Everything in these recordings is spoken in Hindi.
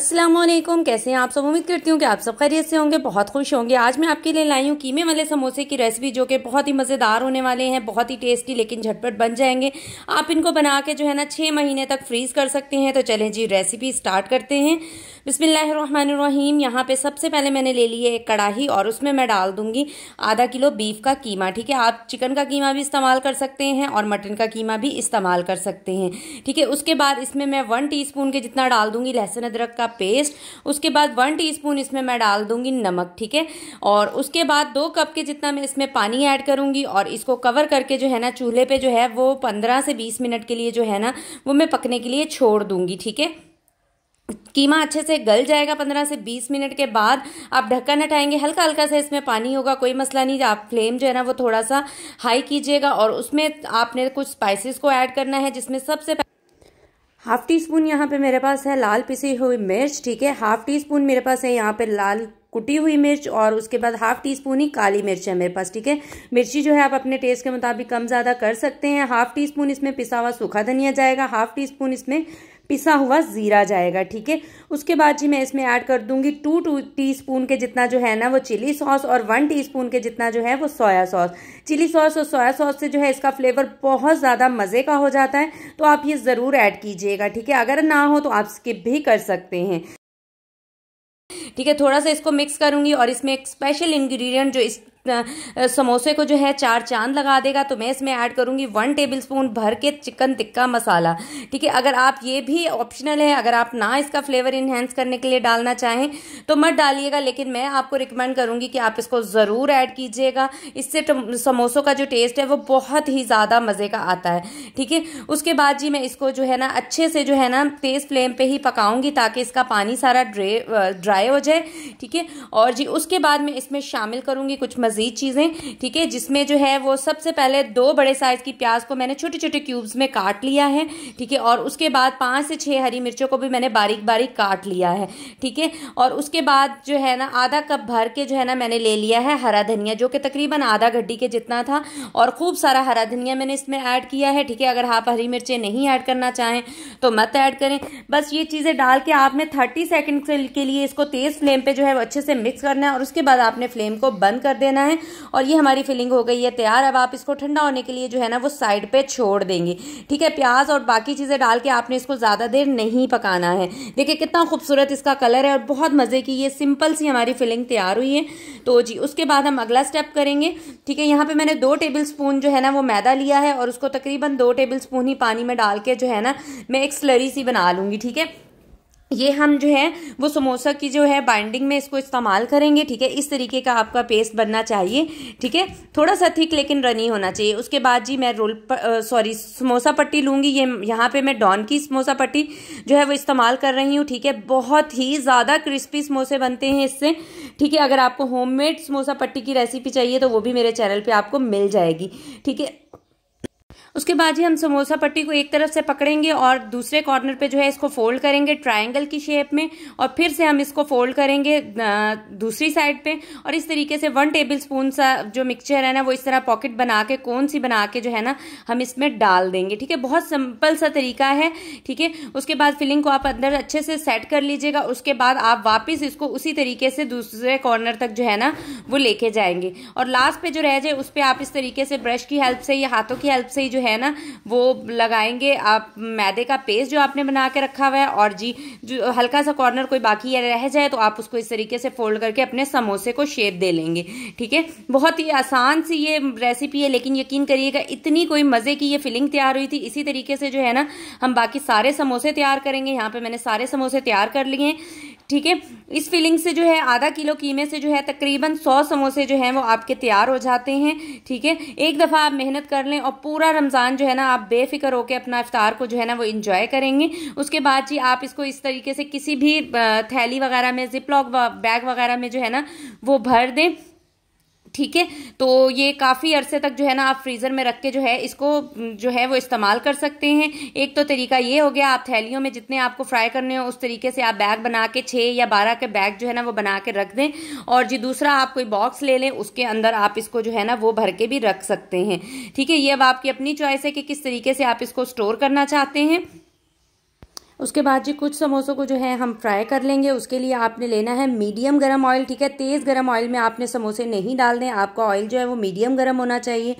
अस्सलाम वालेकुम कैसे हैं आप सब उम्मीद करती हूँ कि आप सब खैरियत से होंगे बहुत खुश होंगे आज मैं आपके लिए लाई हूँ कीमे वाले समोसे की रेसिपी जो कि बहुत ही मज़ेदार होने वाले हैं बहुत ही टेस्टी लेकिन झटपट बन जाएंगे आप इनको बना के जो है ना छः महीने तक फ्रीज़ कर सकते हैं तो चलें जी रेसिपी स्टार्ट करते हैं बिस्मिल्लाम यहाँ पे सबसे पहले मैंने ले ली है एक कढ़ाही और उसमें मैं डाल दूंगी आधा किलो बीफ का कीमा ठीक है आप चिकन का कीमा भी इस्तेमाल कर सकते हैं और मटन का कीमा भी इस्तेमाल कर सकते हैं ठीक है उसके बाद इसमें मैं वन टी के जितना डाल दूंगी लहसुन अदरक का पेस्ट उसके बाद वन टी इसमें मैं डाल दूंगी नमक ठीक है और उसके बाद दो कप के जितना मैं इसमें पानी ऐड करूंगी और इसको कवर करके जो है ना चूल्हे पर जो है वो पंद्रह से बीस मिनट के लिए जो है ना वो मैं पकने के लिए छोड़ दूंगी ठीक है कीमा अच्छे से गल जाएगा 15 से 20 मिनट के बाद आप ढक्कन हटाएंगे हल्का हल्का से इसमें पानी होगा कोई मसला नहीं आप फ्लेम जो है ना वो थोड़ा सा हाई कीजिएगा और उसमें आपने कुछ स्पाइसेस को ऐड करना है जिसमें सबसे हाफ टी स्पून यहाँ पे मेरे पास है लाल पिसी हुई मिर्च ठीक है हाफ टी स्पून मेरे पास है यहाँ पे लाल कुटी हुई मिर्च और उसके बाद हाफ टी स्पून ही काली मिर्च है मेरे पास ठीक है मिर्ची जो है आप अपने टेस्ट के मुताबिक कम ज़्यादा कर सकते हैं हाफ टी स्पून इसमें पिसा हुआ सूखा धनिया जाएगा हाफ टी स्पून इसमें पिसा हुआ ज़ीरा जाएगा ठीक है उसके बाद जी मैं इसमें ऐड कर दूंगी टू टू टी स्पून के जितना जो है ना वो चिली सॉस और वन टी स्पून के जितना जो है वो सोया सॉस चिली सॉस और सोया सॉस से जो है इसका फ्लेवर बहुत ज़्यादा मज़े का हो जाता है तो आप ये ज़रूर ऐड कीजिएगा ठीक है अगर ना हो तो आप स्किप भी कर सकते हैं ठीक है थोड़ा सा इसको मिक्स करूंगी और इसमें एक स्पेशल इंग्रेडिएंट जो इस समोसे को जो है चार चांद लगा देगा तो मैं इसमें ऐड करूँगी वन टेबल स्पून भर के चिकन टिक्का मसाला ठीक है अगर आप ये भी ऑप्शनल है अगर आप ना इसका फ्लेवर इन्हेंस करने के लिए डालना चाहें तो मत डालिएगा लेकिन मैं आपको रिकमेंड करूँगी कि आप इसको ज़रूर ऐड कीजिएगा इससे समोसों का जो टेस्ट है वो बहुत ही ज़्यादा मज़े का आता है ठीक है उसके बाद जी मैं इसको जो है ना अच्छे से जो है ना तेज़ फ्लेम पे ही पकाऊंगी ताकि इसका पानी सारा ड्रे ड्राई हो जाए ठीक है और जी उसके बाद मैं इसमें शामिल करूँगी कुछ मज़ीद चीज़ें ठीक है जिसमें जो है वो सबसे पहले दो बड़े साइज़ की प्याज को मैंने छोटे छोटे क्यूब्स में काट लिया है ठीक है और उसके बाद पाँच से छः हरी मिर्चों को भी मैंने बारीक बारीक काट लिया है ठीक है और उसके बाद जो है ना आधा कप भर के जो है ना मैंने ले लिया है हरा धनिया जो कि तकरीबन आधा गड्ढी के जितना था और खूब सारा हरा धनिया मैंने इसमें ऐड किया है ठीक है अगर आप हरी मिर्चें नहीं ऐड करना चाहें तो मत ऐड करें बस ये चीज़ें डाल के आपने थर्टी सेकेंड के लिए इसको तेज़ फ्लेम पर जो है वो अच्छे से मिक्स करना है और उसके बाद आपने फ्लेम को बंद कर देना करना है और ये हमारी फिलिंग हो गई है तैयार अब आप इसको ठंडा होने के लिए जो है ना वो साइड पे छोड़ देंगे ठीक है प्याज और बाकी चीज़ें डाल के आपने इसको ज़्यादा देर नहीं पकाना है देखिए कितना खूबसूरत इसका कलर है और बहुत मज़े की ये सिंपल सी हमारी फिलिंग तैयार हुई है तो जी उसके बाद हम अगला स्टेप करेंगे ठीक है यहाँ पर मैंने दो टेबल स्पून जो है ना वो मैदा लिया है और उसको तकरीबन दो टेबल स्पून ही पानी में डाल के जो है ना मैं एक स्लरी सी बना लूँगी ठीक है ये हम जो है वो समोसा की जो है बाइंडिंग में इसको इस्तेमाल करेंगे ठीक है इस तरीके का आपका पेस्ट बनना चाहिए ठीक है थोड़ा सा थिक लेकिन रनी होना चाहिए उसके बाद जी मैं रोल सॉरी समोसा पट्टी लूँगी ये यहाँ पे मैं डॉन की समोसा पट्टी जो है वो इस्तेमाल कर रही हूँ ठीक है बहुत ही ज़्यादा क्रिस्पी समोसे बनते हैं इससे ठीक है अगर आपको होम समोसा पट्टी की रेसिपी चाहिए तो वो भी मेरे चैनल पर आपको मिल जाएगी ठीक है उसके बाद ही हम समोसा पट्टी को एक तरफ से पकड़ेंगे और दूसरे कॉर्नर पे जो है इसको फोल्ड करेंगे ट्राइंगल की शेप में और फिर से हम इसको फोल्ड करेंगे दूसरी साइड पे और इस तरीके से वन टेबल स्पून सा जो मिक्सचर है ना वो इस तरह पॉकेट बना के कौन सी बना के जो है ना हम इसमें डाल देंगे ठीक है बहुत सिंपल सा तरीका है ठीक है उसके बाद फिलिंग को आप अंदर अच्छे से सेट कर लीजिएगा उसके बाद आप वापस इसको उसी तरीके से दूसरे कॉर्नर तक जो है ना वो लेके जाएंगे और लास्ट पे जो रह जाए उस पर आप इस तरीके से ब्रश की हेल्प से या हाथों की हेल्प से ही जो है ना वो लगाएंगे आप मैदे का पेस्ट जो आपने बना के रखा हुआ है और जी जो हल्का सा कॉर्नर कोई बाकी या रह जाए तो आप उसको इस तरीके से फोल्ड करके अपने समोसे को शेप दे लेंगे ठीक है बहुत ही आसान सी ये रेसिपी है लेकिन यकीन करिएगा इतनी कोई मज़े की ये फिलिंग तैयार हुई थी इसी तरीके से जो है ना हम बाकी सारे समोसे तैयार करेंगे यहाँ पर मैंने सारे समोसे तैयार कर लिए हैं ठीक है इस फिलिंग से जो है आधा किलो कीमे से जो है तकरीबन सौ समोसे जो हैं वो आपके तैयार हो जाते हैं ठीक है एक दफ़ा आप मेहनत कर लें और पूरा रमज़ान जो है ना आप बेफिक्र होकर अपना इफ्तार को जो है ना वो इन्जॉय करेंगे उसके बाद जी आप इसको इस तरीके से किसी भी थैली वगैरह में जिप लॉक बैग वगैरह में जो है ना वो भर दें ठीक है तो ये काफ़ी अरसे तक जो है ना आप फ्रीज़र में रख के जो है इसको जो है वो इस्तेमाल कर सकते हैं एक तो तरीका ये हो गया आप थैलियों में जितने आपको फ्राई करने हो उस तरीके से आप बैग बना के छः या बारह के बैग जो है ना वो बना के रख दें और जी दूसरा आप कोई बॉक्स ले लें उसके अंदर आप इसको जो है ना वो भर के भी रख सकते हैं ठीक है ये अब आपकी अपनी चॉइस है कि किस तरीके से आप इसको स्टोर करना चाहते हैं उसके बाद जी कुछ समोसों को जो है हम फ्राई कर लेंगे उसके लिए आपने लेना है मीडियम गर्म ऑयल ठीक है तेज़ गर्म ऑयल में आपने समोसे नहीं डालने आपका ऑयल जो है वो मीडियम गर्म होना चाहिए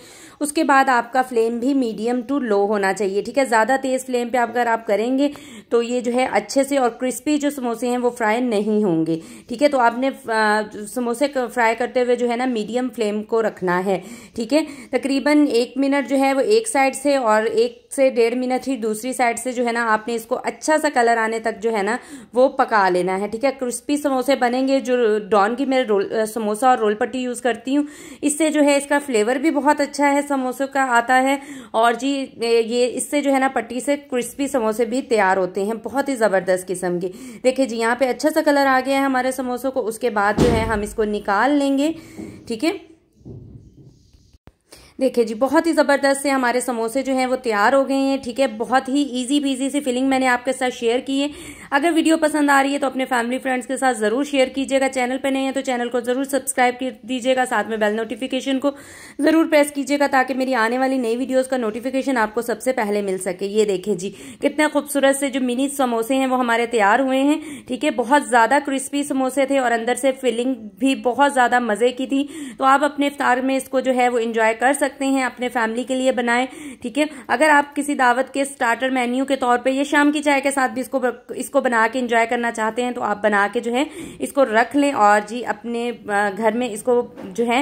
उसके बाद आपका फ्लेम भी मीडियम टू लो होना चाहिए ठीक है ज़्यादा तेज़ फ्लेम पर आप अगर आप करेंगे तो ये जो है अच्छे से और क्रिस्पी जो समोसे हैं वो फ्राई नहीं होंगे ठीक है तो आपने समोसे फ्राई करते हुए जो है ना मीडियम फ्लेम को रखना है ठीक है तकरीबन एक मिनट जो है वो एक साइड से और एक से डेढ़ मिनट ही दूसरी साइड से जो है ना आपने इसको अच्छा सा कलर आने तक जो है ना वो पका लेना है ठीक है क्रिस्पी समोसे बनेंगे जो डॉन की मैं रोल समोसा और रोल पट्टी यूज़ करती हूँ इससे जो है इसका फ्लेवर भी बहुत अच्छा है समोसों का आता है और जी ये इससे जो है ना पट्टी से क्रिस्पी समोसे भी तैयार होते हैं बहुत ही ज़बरदस्त किस्म के देखिए जी यहाँ पर अच्छा सा कलर आ गया है हमारे समोसों को उसके बाद जो है हम इसको निकाल लेंगे ठीक है देखिए जी बहुत ही ज़बरदस्त से हमारे समोसे जो हैं वो तैयार हो गए हैं ठीक है बहुत ही ईजी पीजी सी फीलिंग मैंने आपके साथ शेयर की है अगर वीडियो पसंद आ रही है तो अपने फैमिली फ्रेंड्स के साथ ज़रूर शेयर कीजिएगा चैनल पर नहीं है तो चैनल को ज़रूर सब्सक्राइब कर दीजिएगा साथ में बेल नोटिफिकेशन को ज़रूर प्रेस कीजिएगा ताकि मेरी आने वाली नई वीडियोज़ का नोटिफिकेशन आपको सबसे पहले मिल सके ये देखें जी कितने खूबसूरत से जो मिनी समोसे हैं वो हमारे तैयार हुए हैं ठीक है बहुत ज़्यादा क्रिस्पी समोसे थे और अंदर से फिलिंग भी बहुत ज़्यादा मज़े की थी तो आप अपने इफ्तार में इसको जो है वो इन्जॉय कर सकते सकते हैं अपने फैमिली के लिए बनाएं ठीक है अगर आप किसी दावत के स्टार्टर मेन्यू के तौर पर ये शाम की चाय के साथ भी इसको इसको बना के इंजॉय करना चाहते हैं तो आप बना के जो है इसको रख लें और जी अपने घर में इसको जो है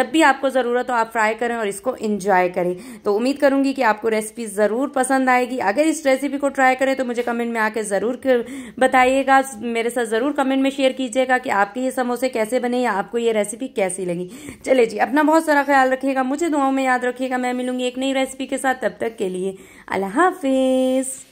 जब भी आपको ज़रूरत हो आप फ्राई करें और इसको इंजॉय करें तो उम्मीद करूंगी कि आपको रेसिपी ज़रूर पसंद आएगी अगर इस रेसिपी को ट्राई करें तो मुझे कमेंट में आके ज़रूर बताइएगा मेरे साथ ज़रूर कमेंट में शेयर कीजिएगा कि आपके ये समोसे कैसे बने या आपको ये रेसिपी कैसी लगी चले जी अपना बहुत सारा ख्याल रखिएगा मुझे मुझे दुआओं में याद रखिएगा मैं मिलूंगी एक नई रेसिपी के साथ तब तक के लिए अल्लाह हाफिज़